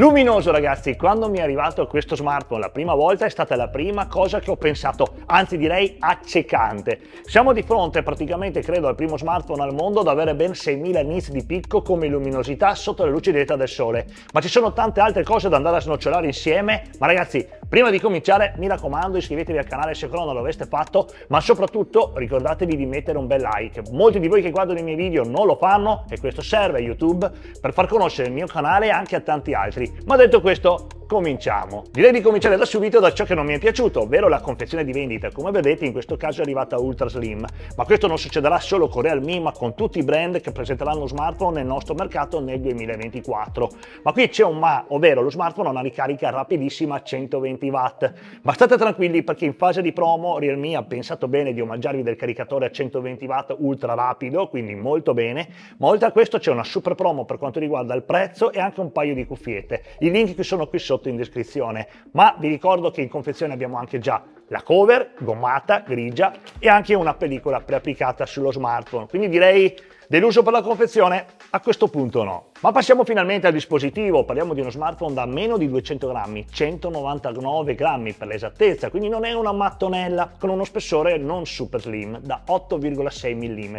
Luminoso ragazzi, quando mi è arrivato questo smartphone la prima volta è stata la prima cosa che ho pensato, anzi direi accecante. Siamo di fronte praticamente credo al primo smartphone al mondo ad avere ben 6000 nits di picco come luminosità sotto la lucidità del sole. Ma ci sono tante altre cose da andare a snocciolare insieme, ma ragazzi Prima di cominciare mi raccomando iscrivetevi al canale se ancora non l'aveste fatto, ma soprattutto ricordatevi di mettere un bel like. Molti di voi che guardano i miei video non lo fanno e questo serve a YouTube per far conoscere il mio canale anche a tanti altri. Ma detto questo, cominciamo. Direi di cominciare da subito da ciò che non mi è piaciuto, ovvero la confezione di vendita. Come vedete in questo caso è arrivata ultra slim, ma questo non succederà solo con Realme, ma con tutti i brand che presenteranno smartphone nel nostro mercato nel 2024. Ma qui c'è un ma, ovvero lo smartphone ha una ricarica rapidissima a 120 watt. Ma state tranquilli perché in fase di promo Realme ha pensato bene di omaggiarvi del caricatore a 120 watt ultra rapido, quindi molto bene, ma oltre a questo c'è una super promo per quanto riguarda il prezzo e anche un paio di cuffiette. I link che sono qui sotto sotto in descrizione, ma vi ricordo che in confezione abbiamo anche già la cover gommata, grigia e anche una pellicola preapplicata sullo smartphone, quindi direi Deluso per la confezione? A questo punto no. Ma passiamo finalmente al dispositivo, parliamo di uno smartphone da meno di 200 grammi, 199 grammi per l'esattezza, quindi non è una mattonella, con uno spessore non super slim da 8,6 mm,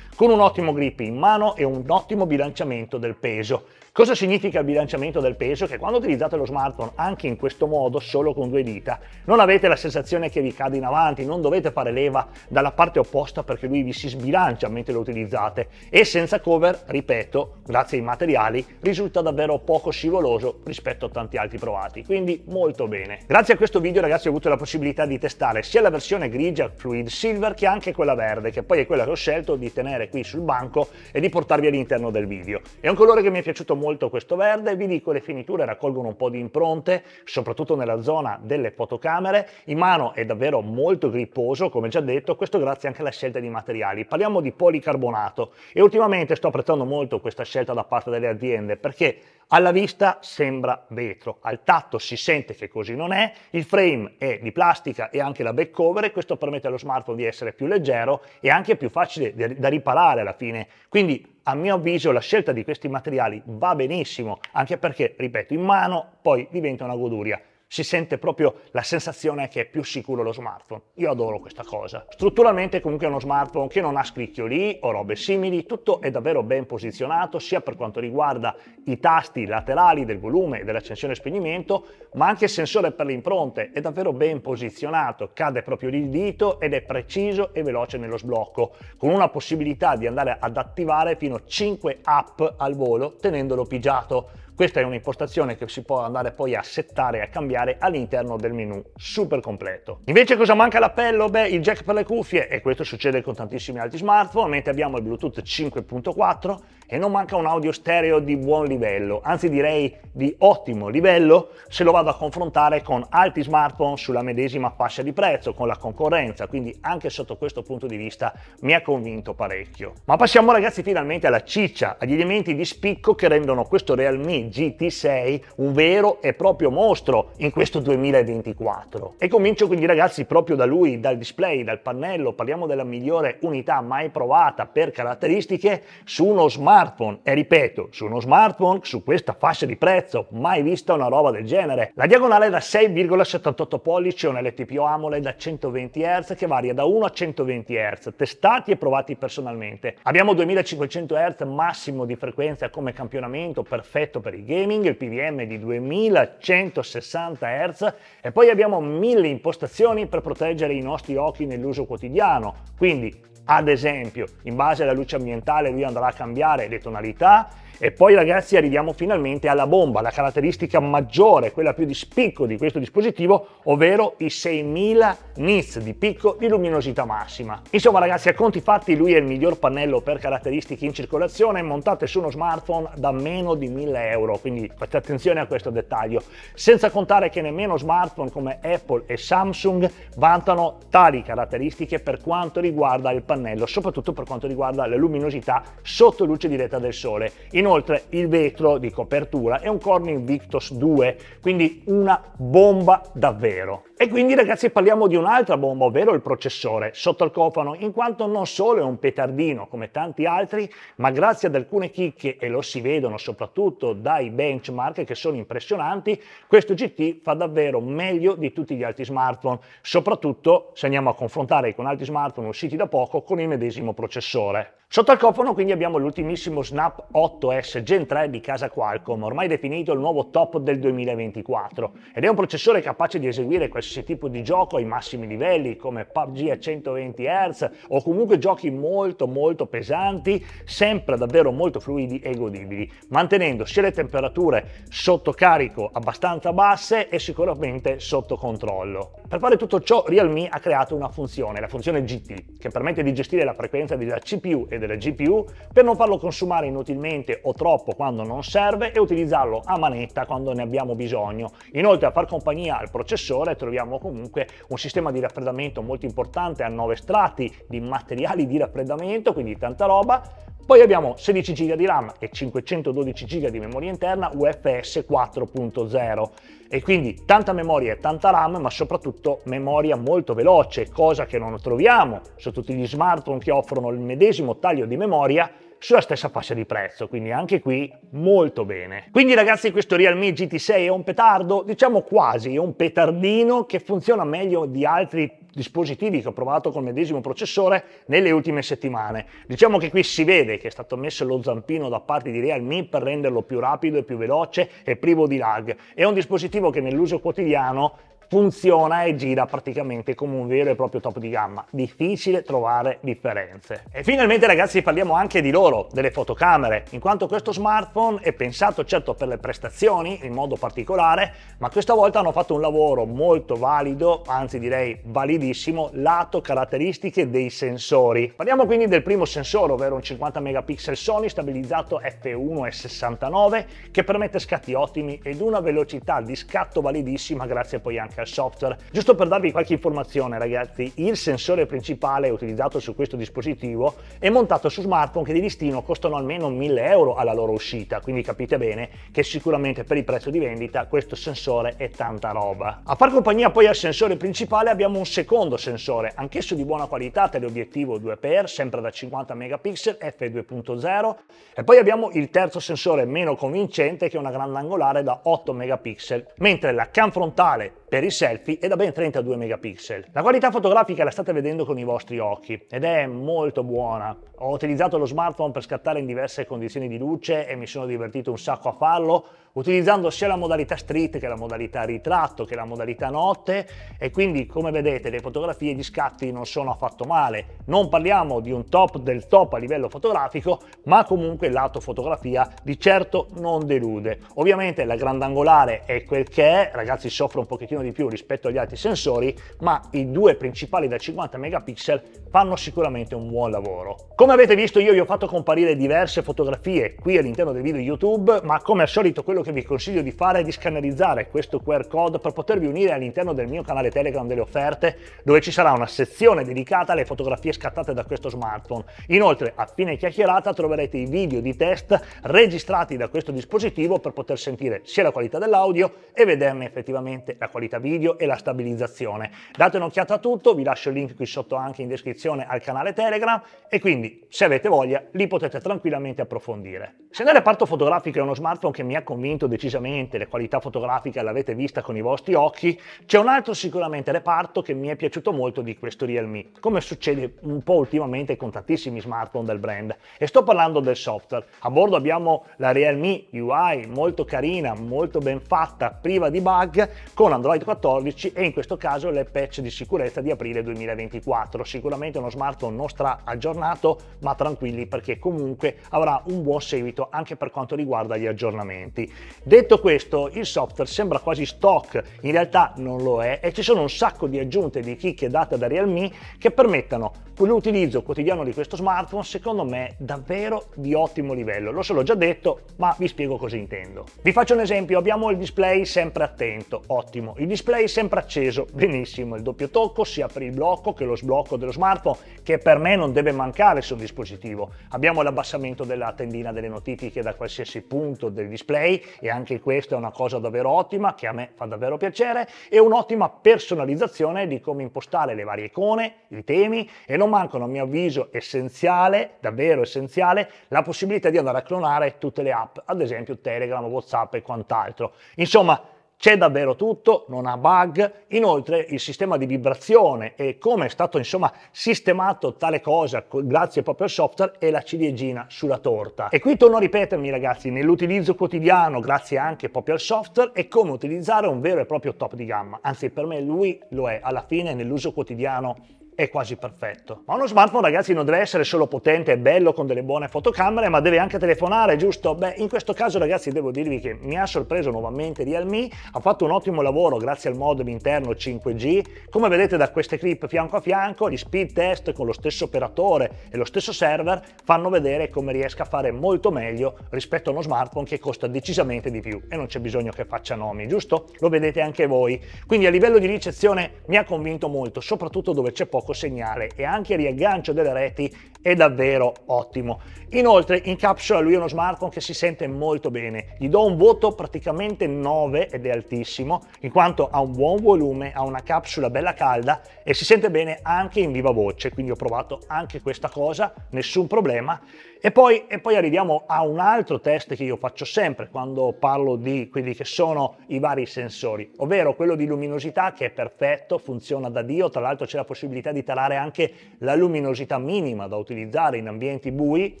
con un ottimo grip in mano e un ottimo bilanciamento del peso. Cosa significa il bilanciamento del peso? Che quando utilizzate lo smartphone anche in questo modo, solo con due dita, non avete la sensazione che vi cade in avanti, non dovete fare leva dalla parte opposta perché lui vi si sbilancia mentre lo utilizzate e senza cover, ripeto, grazie ai materiali, risulta davvero poco scivoloso rispetto a tanti altri provati, quindi molto bene. Grazie a questo video ragazzi ho avuto la possibilità di testare sia la versione grigia Fluid Silver che anche quella verde, che poi è quella che ho scelto di tenere qui sul banco e di portarvi all'interno del video. È un colore che mi è piaciuto molto molto questo verde, vi dico le finiture raccolgono un po' di impronte, soprattutto nella zona delle fotocamere, in mano è davvero molto gripposo, come già detto, questo grazie anche alla scelta di materiali. Parliamo di policarbonato e ultimamente sto apprezzando molto questa scelta da parte delle aziende perché alla vista sembra vetro, al tatto si sente che così non è, il frame è di plastica e anche la back cover e questo permette allo smartphone di essere più leggero e anche più facile da riparare alla fine. Quindi a mio avviso la scelta di questi materiali va benissimo, anche perché, ripeto, in mano poi diventa una goduria si sente proprio la sensazione che è più sicuro lo smartphone. Io adoro questa cosa. Strutturalmente comunque è uno smartphone che non ha scricchioli o robe simili, tutto è davvero ben posizionato sia per quanto riguarda i tasti laterali del volume e dell'accensione e spegnimento, ma anche il sensore per le impronte è davvero ben posizionato, cade proprio lì il dito ed è preciso e veloce nello sblocco, con una possibilità di andare ad attivare fino a 5 app al volo tenendolo pigiato questa è un'impostazione che si può andare poi a settare e a cambiare all'interno del menu super completo. Invece cosa manca all'appello? Beh, il jack per le cuffie e questo succede con tantissimi altri smartphone, mentre abbiamo il Bluetooth 5.4 e non manca un audio stereo di buon livello, anzi direi di ottimo livello se lo vado a confrontare con altri smartphone sulla medesima fascia di prezzo, con la concorrenza, quindi anche sotto questo punto di vista mi ha convinto parecchio. Ma passiamo ragazzi finalmente alla ciccia, agli elementi di spicco che rendono questo Realme GT6 un vero e proprio mostro in questo 2024. E comincio quindi ragazzi proprio da lui, dal display, dal pannello, parliamo della migliore unità mai provata per caratteristiche su uno smartphone smartphone e ripeto, su uno smartphone su questa fascia di prezzo, mai vista una roba del genere. La diagonale è da 6,78 pollici, un LTPO AMOLED da 120 Hz che varia da 1 a 120 Hz, testati e provati personalmente. Abbiamo 2500 Hz massimo di frequenza come campionamento, perfetto per il gaming, il PVM di 2160 Hz e poi abbiamo mille impostazioni per proteggere i nostri occhi nell'uso quotidiano, quindi ad esempio, in base alla luce ambientale lui andrà a cambiare le tonalità e poi ragazzi arriviamo finalmente alla bomba, la caratteristica maggiore, quella più di spicco di questo dispositivo, ovvero i 6000 nits di picco di luminosità massima. Insomma ragazzi a conti fatti lui è il miglior pannello per caratteristiche in circolazione montate su uno smartphone da meno di 1000 euro, quindi fate attenzione a questo dettaglio. Senza contare che nemmeno smartphone come Apple e Samsung vantano tali caratteristiche per quanto riguarda il pannello, soprattutto per quanto riguarda la luminosità sotto luce diretta del sole. In Inoltre il vetro di copertura è un Corning Victus 2, quindi una bomba davvero. E quindi ragazzi parliamo di un'altra bomba, ovvero il processore sotto il cofano, in quanto non solo è un petardino come tanti altri, ma grazie ad alcune chicche, e lo si vedono soprattutto dai benchmark che sono impressionanti, questo GT fa davvero meglio di tutti gli altri smartphone, soprattutto se andiamo a confrontare con altri smartphone usciti da poco con il medesimo processore. Sotto al cofano quindi abbiamo l'ultimissimo Snap 8S Gen 3 di casa Qualcomm, ormai definito il nuovo top del 2024, ed è un processore capace di eseguire quel qualsiasi tipo di gioco ai massimi livelli come PUBG a 120 Hz o comunque giochi molto molto pesanti, sempre davvero molto fluidi e godibili, mantenendo sia le temperature sotto carico abbastanza basse e sicuramente sotto controllo. Per fare tutto ciò Realme ha creato una funzione, la funzione GT, che permette di gestire la frequenza della CPU e della GPU per non farlo consumare inutilmente o troppo quando non serve e utilizzarlo a manetta quando ne abbiamo bisogno. Inoltre a far compagnia al processore troviamo abbiamo comunque un sistema di raffreddamento molto importante a 9 strati di materiali di raffreddamento, quindi tanta roba. Poi abbiamo 16 GB di RAM e 512 GB di memoria interna UFS 4.0 e quindi tanta memoria e tanta RAM ma soprattutto memoria molto veloce, cosa che non troviamo su tutti gli smartphone che offrono il medesimo taglio di memoria sulla stessa fascia di prezzo, quindi anche qui molto bene. Quindi ragazzi questo Realme GT6 è un petardo, diciamo quasi, è un petardino che funziona meglio di altri dispositivi che ho provato col medesimo processore nelle ultime settimane. Diciamo che qui si vede che è stato messo lo zampino da parte di Realme per renderlo più rapido e più veloce e privo di lag. È un dispositivo che nell'uso quotidiano funziona e gira praticamente come un vero e proprio top di gamma. Difficile trovare differenze. E finalmente ragazzi parliamo anche di loro, delle fotocamere, in quanto questo smartphone è pensato certo per le prestazioni in modo particolare, ma questa volta hanno fatto un lavoro molto valido, anzi direi validissimo, lato caratteristiche dei sensori. Parliamo quindi del primo sensore, ovvero un 50 megapixel Sony stabilizzato f1 e 69 che permette scatti ottimi ed una velocità di scatto validissima grazie poi anche al software. Giusto per darvi qualche informazione ragazzi, il sensore principale utilizzato su questo dispositivo è montato su smartphone che di listino costano almeno 1000 euro alla loro uscita, quindi capite bene che sicuramente per il prezzo di vendita questo sensore è tanta roba. A far compagnia poi al sensore principale abbiamo un secondo sensore, anch'esso di buona qualità, teleobiettivo 2x, sempre da 50 megapixel, f2.0 e poi abbiamo il terzo sensore meno convincente che è una grandangolare da 8 megapixel, mentre la cam frontale per il il selfie è da ben 32 megapixel. La qualità fotografica la state vedendo con i vostri occhi ed è molto buona. Ho utilizzato lo smartphone per scattare in diverse condizioni di luce e mi sono divertito un sacco a farlo, utilizzando sia la modalità street che la modalità ritratto che la modalità notte e quindi come vedete le fotografie e gli scatti non sono affatto male. Non parliamo di un top del top a livello fotografico, ma comunque il lato fotografia di certo non delude. Ovviamente la grandangolare è quel che è, ragazzi soffre un pochettino di più rispetto agli altri sensori, ma i due principali da 50 megapixel fanno sicuramente un buon lavoro. Come avete visto io vi ho fatto comparire diverse fotografie qui all'interno del video YouTube, ma come al solito quello quello che vi consiglio di fare è di scannerizzare questo QR code per potervi unire all'interno del mio canale Telegram delle offerte, dove ci sarà una sezione dedicata alle fotografie scattate da questo smartphone. Inoltre, a fine chiacchierata troverete i video di test registrati da questo dispositivo per poter sentire sia la qualità dell'audio e vederne effettivamente la qualità video e la stabilizzazione. Date un'occhiata a tutto, vi lascio il link qui sotto anche in descrizione al canale Telegram e quindi se avete voglia li potete tranquillamente approfondire. Se nel reparto fotografico è uno smartphone che mi ha convinto convinto decisamente, la qualità fotografica l'avete vista con i vostri occhi, c'è un altro sicuramente reparto che mi è piaciuto molto di questo Realme, come succede un po' ultimamente con tantissimi smartphone del brand. E sto parlando del software. A bordo abbiamo la Realme UI molto carina, molto ben fatta, priva di bug, con Android 14 e in questo caso le patch di sicurezza di aprile 2024. Sicuramente uno smartphone non stra aggiornato, ma tranquilli perché comunque avrà un buon seguito anche per quanto riguarda gli aggiornamenti. Detto questo, il software sembra quasi stock, in realtà non lo è e ci sono un sacco di aggiunte di chicche date da Realme che permettono l'utilizzo quotidiano di questo smartphone secondo me davvero di ottimo livello, lo so l'ho già detto ma vi spiego cosa intendo. Vi faccio un esempio, abbiamo il display sempre attento, ottimo, il display sempre acceso, benissimo, il doppio tocco sia per il blocco che lo sblocco dello smartphone che per me non deve mancare sul dispositivo. Abbiamo l'abbassamento della tendina delle notifiche da qualsiasi punto del display e anche questa è una cosa davvero ottima che a me fa davvero piacere e un'ottima personalizzazione di come impostare le varie icone, i temi e non mancano a mio avviso essenziale, davvero essenziale, la possibilità di andare a clonare tutte le app, ad esempio Telegram, Whatsapp e quant'altro. Insomma, c'è davvero tutto, non ha bug, inoltre il sistema di vibrazione e come è stato insomma sistemato tale cosa grazie proprio al software è la ciliegina sulla torta. E qui torno a ripetermi ragazzi, nell'utilizzo quotidiano grazie anche proprio al software è come utilizzare un vero e proprio top di gamma, anzi per me lui lo è alla fine nell'uso quotidiano è quasi perfetto. Ma uno smartphone, ragazzi, non deve essere solo potente e bello con delle buone fotocamere, ma deve anche telefonare, giusto? Beh, in questo caso, ragazzi, devo dirvi che mi ha sorpreso nuovamente Realme, ha fatto un ottimo lavoro grazie al modem interno 5G. Come vedete da queste clip fianco a fianco, gli speed test con lo stesso operatore e lo stesso server fanno vedere come riesca a fare molto meglio rispetto a uno smartphone che costa decisamente di più e non c'è bisogno che faccia nomi, giusto? Lo vedete anche voi. Quindi a livello di ricezione mi ha convinto molto, soprattutto dove c'è poco poco segnale e anche il riaggancio delle reti è davvero ottimo. Inoltre incapsula lui uno smartphone che si sente molto bene, gli do un voto praticamente 9 ed è altissimo in quanto ha un buon volume, ha una capsula bella calda e si sente bene anche in viva voce, quindi ho provato anche questa cosa, nessun problema. E poi, e poi arriviamo a un altro test che io faccio sempre quando parlo di quelli che sono i vari sensori, ovvero quello di luminosità che è perfetto, funziona da Dio, tra l'altro c'è la possibilità di tarare anche la luminosità minima da utilizzare utilizzare in ambienti bui,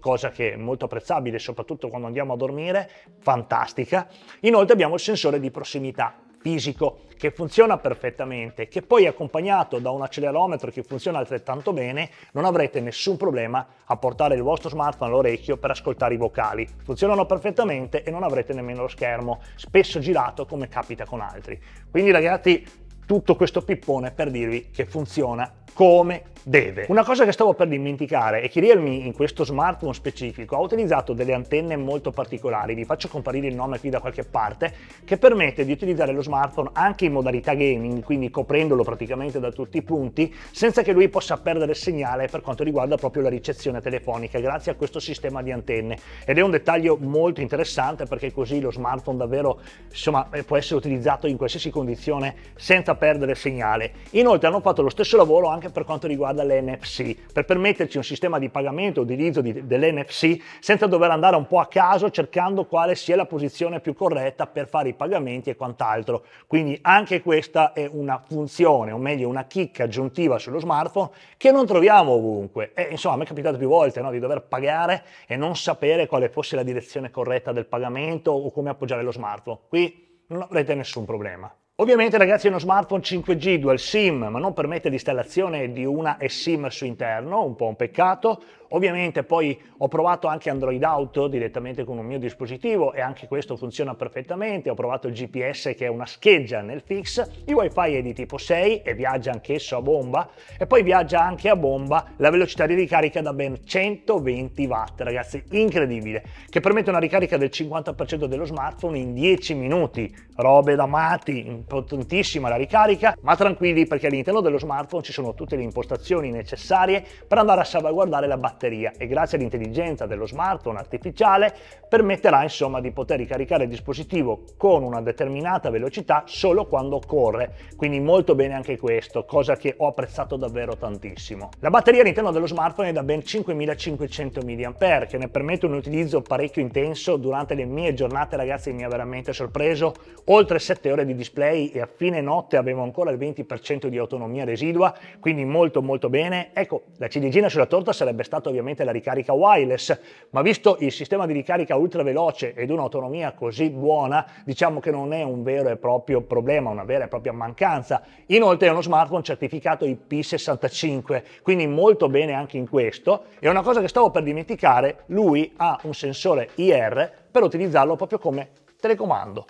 cosa che è molto apprezzabile soprattutto quando andiamo a dormire, fantastica. Inoltre abbiamo il sensore di prossimità fisico che funziona perfettamente, che poi accompagnato da un accelerometro che funziona altrettanto bene, non avrete nessun problema a portare il vostro smartphone all'orecchio per ascoltare i vocali. Funzionano perfettamente e non avrete nemmeno lo schermo spesso girato come capita con altri. Quindi ragazzi tutto questo pippone per dirvi che funziona come deve. Una cosa che stavo per dimenticare è che Realme in questo smartphone specifico ha utilizzato delle antenne molto particolari, vi faccio comparire il nome qui da qualche parte, che permette di utilizzare lo smartphone anche in modalità gaming, quindi coprendolo praticamente da tutti i punti, senza che lui possa perdere segnale per quanto riguarda proprio la ricezione telefonica, grazie a questo sistema di antenne. Ed è un dettaglio molto interessante perché così lo smartphone davvero insomma, eh, può essere utilizzato in qualsiasi condizione senza perdere segnale. Inoltre hanno fatto lo stesso lavoro anche per quanto riguarda l'NFC, per permetterci un sistema di pagamento e utilizzo di, dell'NFC senza dover andare un po' a caso cercando quale sia la posizione più corretta per fare i pagamenti e quant'altro. Quindi anche questa è una funzione, o meglio una chicca aggiuntiva sullo smartphone che non troviamo ovunque. E insomma, mi è capitato più volte no, di dover pagare e non sapere quale fosse la direzione corretta del pagamento o come appoggiare lo smartphone. Qui non avrete nessun problema. Ovviamente ragazzi è uno smartphone 5G dual SIM, ma non permette l'installazione di una eSIM su interno, un po' un peccato. Ovviamente poi ho provato anche Android Auto direttamente con un mio dispositivo e anche questo funziona perfettamente. Ho provato il GPS che è una scheggia nel fix, il wifi è di tipo 6 e viaggia anch'esso a bomba e poi viaggia anche a bomba la velocità di ricarica da ben 120 watt, ragazzi, incredibile, che permette una ricarica del 50% dello smartphone in 10 minuti, robe da mati prontissima la ricarica, ma tranquilli perché all'interno dello smartphone ci sono tutte le impostazioni necessarie per andare a salvaguardare la batteria e grazie all'intelligenza dello smartphone artificiale permetterà insomma di poter ricaricare il dispositivo con una determinata velocità solo quando corre, quindi molto bene anche questo, cosa che ho apprezzato davvero tantissimo. La batteria all'interno dello smartphone è da ben 5500 mAh che ne permette un utilizzo parecchio intenso durante le mie giornate ragazzi mi ha veramente sorpreso, oltre 7 ore di display 6 e a fine notte avevo ancora il 20% di autonomia residua, quindi molto molto bene. Ecco, la ciliegina sulla torta sarebbe stata ovviamente la ricarica wireless, ma visto il sistema di ricarica ultra veloce ed un'autonomia così buona, diciamo che non è un vero e proprio problema, una vera e propria mancanza. Inoltre è uno smartphone certificato IP65, quindi molto bene anche in questo. E una cosa che stavo per dimenticare, lui ha un sensore IR per utilizzarlo proprio come telecomando.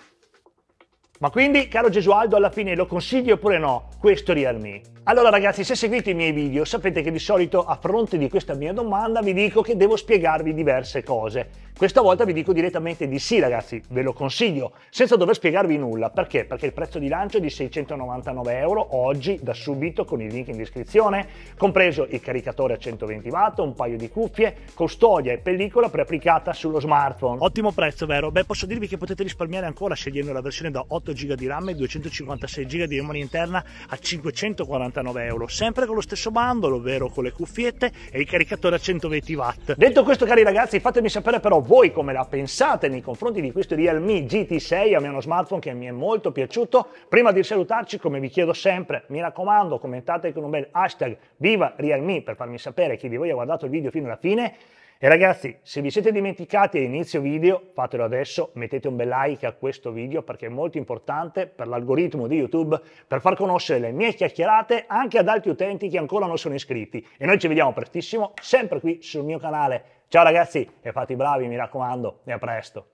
Ma quindi, caro Gesualdo, alla fine lo consigli oppure no questo Realme? Allora ragazzi, se seguite i miei video sapete che di solito a fronte di questa mia domanda vi dico che devo spiegarvi diverse cose. Questa volta vi dico direttamente di sì ragazzi, ve lo consiglio, senza dover spiegarvi nulla. Perché? Perché il prezzo di lancio è di 699 euro oggi da subito con il link in descrizione, compreso il caricatore a 120 watt, un paio di cuffie, custodia e pellicola preapplicata sullo smartphone. Ottimo prezzo vero? Beh posso dirvi che potete risparmiare ancora scegliendo la versione da 8 GB di RAM e 256 GB di memoria interna a 540 99 euro, sempre con lo stesso bundle, ovvero con le cuffiette e il caricatore a 120 watt. Detto questo, cari ragazzi, fatemi sapere però voi come la pensate nei confronti di questo Realme GT6, a me è uno smartphone che mi è molto piaciuto. Prima di salutarci, come vi chiedo sempre, mi raccomando, commentate con un bel hashtag Viva Realme per farmi sapere chi di voi ha guardato il video fino alla fine. E ragazzi, se vi siete dimenticati a inizio video, fatelo adesso, mettete un bel like a questo video perché è molto importante per l'algoritmo di YouTube, per far conoscere le mie chiacchierate anche ad altri utenti che ancora non sono iscritti. E noi ci vediamo prestissimo, sempre qui sul mio canale. Ciao ragazzi e fate i bravi, mi raccomando, e a presto!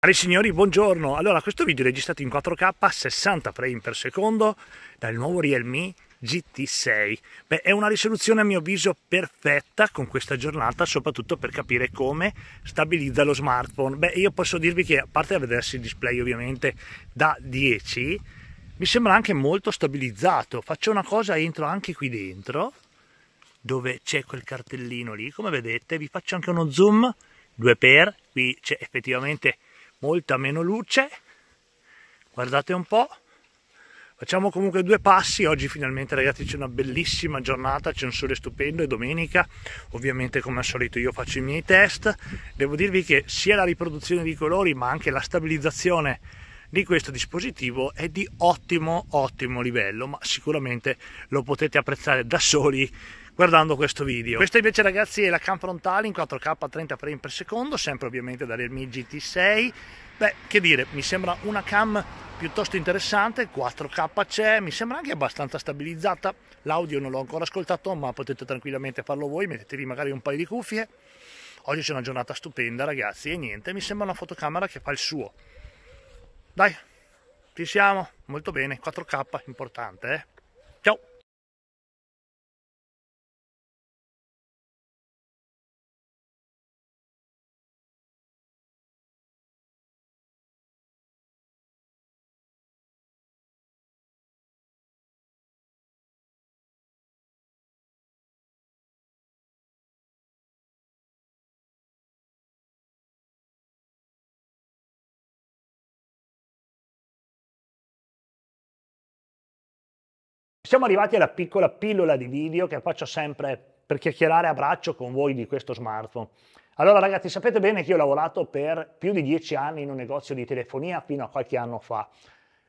Cari signori, buongiorno! Allora, questo video è registrato in 4K, 60 frame per secondo, dal nuovo Realme GT6. Beh, è una risoluzione a mio avviso perfetta con questa giornata, soprattutto per capire come stabilizza lo smartphone. Beh, io posso dirvi che a parte a vedersi il display ovviamente da 10, mi sembra anche molto stabilizzato. Faccio una cosa, entro anche qui dentro, dove c'è quel cartellino lì, come vedete, vi faccio anche uno zoom 2x, qui c'è effettivamente molta meno luce, guardate un po', Facciamo comunque due passi, oggi finalmente ragazzi c'è una bellissima giornata, c'è un sole stupendo, è domenica, ovviamente come al solito io faccio i miei test, devo dirvi che sia la riproduzione di colori ma anche la stabilizzazione di questo dispositivo è di ottimo ottimo livello ma sicuramente lo potete apprezzare da soli guardando questo video questa invece ragazzi è la cam frontale in 4k a 30 frame per secondo sempre ovviamente da Realme GT6 Beh, che dire, mi sembra una cam piuttosto interessante, 4K c'è, mi sembra anche abbastanza stabilizzata, l'audio non l'ho ancora ascoltato ma potete tranquillamente farlo voi, mettetevi magari un paio di cuffie, oggi c'è una giornata stupenda ragazzi e niente, mi sembra una fotocamera che fa il suo. Dai, ci siamo, molto bene, 4K, importante eh? Ciao! Siamo arrivati alla piccola pillola di video che faccio sempre per chiacchierare a braccio con voi di questo smartphone. Allora ragazzi, sapete bene che io ho lavorato per più di dieci anni in un negozio di telefonia fino a qualche anno fa.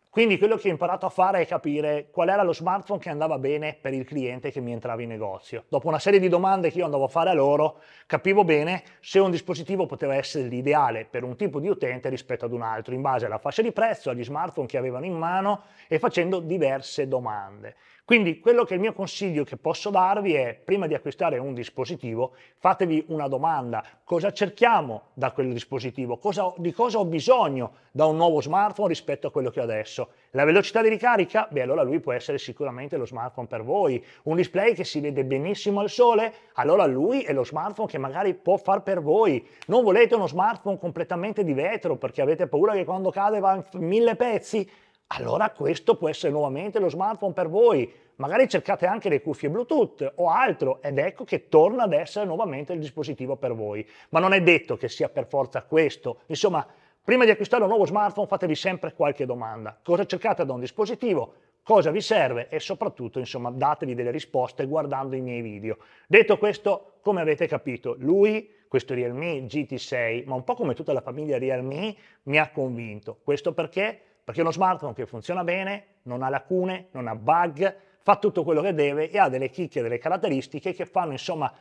Quindi quello che ho imparato a fare è capire qual era lo smartphone che andava bene per il cliente che mi entrava in negozio. Dopo una serie di domande che io andavo a fare a loro, capivo bene se un dispositivo poteva essere l'ideale per un tipo di utente rispetto ad un altro, in base alla fascia di prezzo, agli smartphone che avevano in mano e facendo diverse domande. Quindi quello che è il mio consiglio che posso darvi è, prima di acquistare un dispositivo, fatevi una domanda. Cosa cerchiamo da quel dispositivo? Cosa, di cosa ho bisogno da un nuovo smartphone rispetto a quello che ho adesso? La velocità di ricarica? Beh, allora lui può essere sicuramente lo smartphone per voi. Un display che si vede benissimo al sole? Allora lui è lo smartphone che magari può far per voi. Non volete uno smartphone completamente di vetro perché avete paura che quando cade va in mille pezzi? allora questo può essere nuovamente lo smartphone per voi. Magari cercate anche le cuffie Bluetooth o altro ed ecco che torna ad essere nuovamente il dispositivo per voi. Ma non è detto che sia per forza questo. Insomma, prima di acquistare un nuovo smartphone fatevi sempre qualche domanda. Cosa cercate da un dispositivo? Cosa vi serve? E soprattutto, insomma, datevi delle risposte guardando i miei video. Detto questo, come avete capito, lui questo Realme GT6, ma un po' come tutta la famiglia Realme, mi ha convinto. Questo perché perché è uno smartphone che funziona bene, non ha lacune, non ha bug, fa tutto quello che deve e ha delle chicche, delle caratteristiche che fanno insomma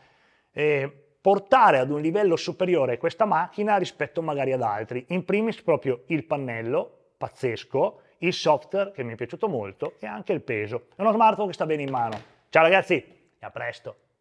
eh, portare ad un livello superiore questa macchina rispetto magari ad altri. In primis proprio il pannello, pazzesco, il software che mi è piaciuto molto e anche il peso. È uno smartphone che sta bene in mano. Ciao ragazzi e a presto!